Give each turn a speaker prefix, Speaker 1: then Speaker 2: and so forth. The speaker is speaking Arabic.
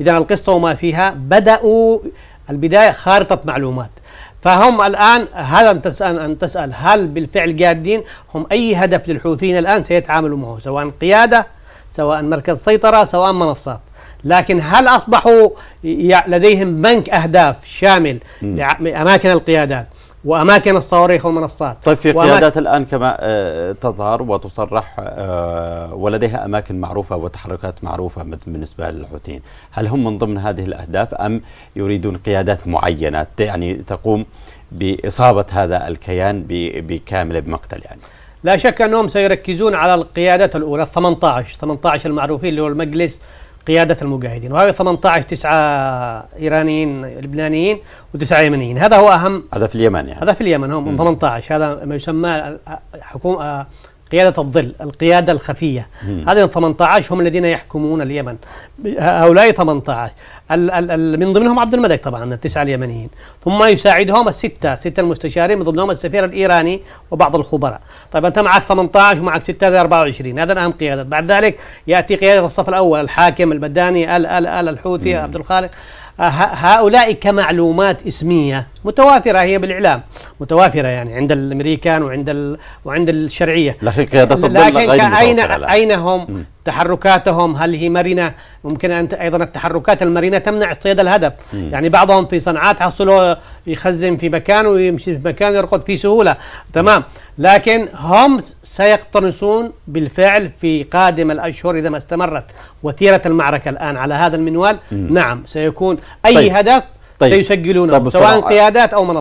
Speaker 1: إذا القصة وما فيها بدأوا البداية خارطة معلومات فهم الآن هذا أن تسأل, أن تسأل هل بالفعل قادين هم أي هدف للحوثيين الآن سيتعاملوا معه سواء قيادة سواء مركز سيطرة سواء منصات لكن هل أصبحوا لديهم بنك أهداف شامل لأماكن القيادات واماكن الصواريخ والمنصات طيب في قيادات
Speaker 2: الان كما آه، تظهر وتصرح آه، ولديها اماكن معروفه وتحركات معروفه بالنسبه للحوثيين، هل هم من ضمن هذه الاهداف ام يريدون قيادات معينه يعني تقوم باصابه هذا الكيان بكامله بمقتل يعني؟ لا شك انهم سيركزون على
Speaker 1: القيادات الاولى 18 18 المعروفين اللي هو المجلس قيادة المجاهدين وهذه 18 تسعة إيرانيين لبنانيين وتسعة يمنيين هذا هو أهم
Speaker 2: هذا في اليمن يعني
Speaker 1: هذا في اليمن هم 18 هذا ما يسمى حكومة آه، قيادة الظل القيادة الخفية هذه 18 هم الذين يحكمون اليمن هؤلاء 18 من ضمنهم عبد الملك طبعا التسعه اليمنيين ثم يساعدهم السته سته المستشارين من ضمنهم السفير الايراني وبعض الخبراء طيب انت معك 18 ومعك 6 24 هذا الان قيادات بعد ذلك ياتي قياده الصف الاول الحاكم البداني ال ال ال الحوثي عبد الخالق آه، هؤلاء كمعلومات اسميه متوافره هي بالاعلام متوافره يعني عند الامريكان وعند وعند الشرعيه
Speaker 2: لكن قيادات الضل لكن اين
Speaker 1: اين هم تحركاتهم هل هي مرنه ممكن أن ايضا التحركات المرنه تمنع اصطياد الهدف م. يعني بعضهم في صنعاء تحصله يخزن في مكان ويمشي في مكان يرقد في سهوله تمام لكن هم سيقتنصون بالفعل في قادم الأشهر إذا ما استمرت وتيرة المعركة الآن على هذا المنوال مم. نعم سيكون أي طيب. هدف طيب. سيسجلونه طيب سواء قيادات أو منظمات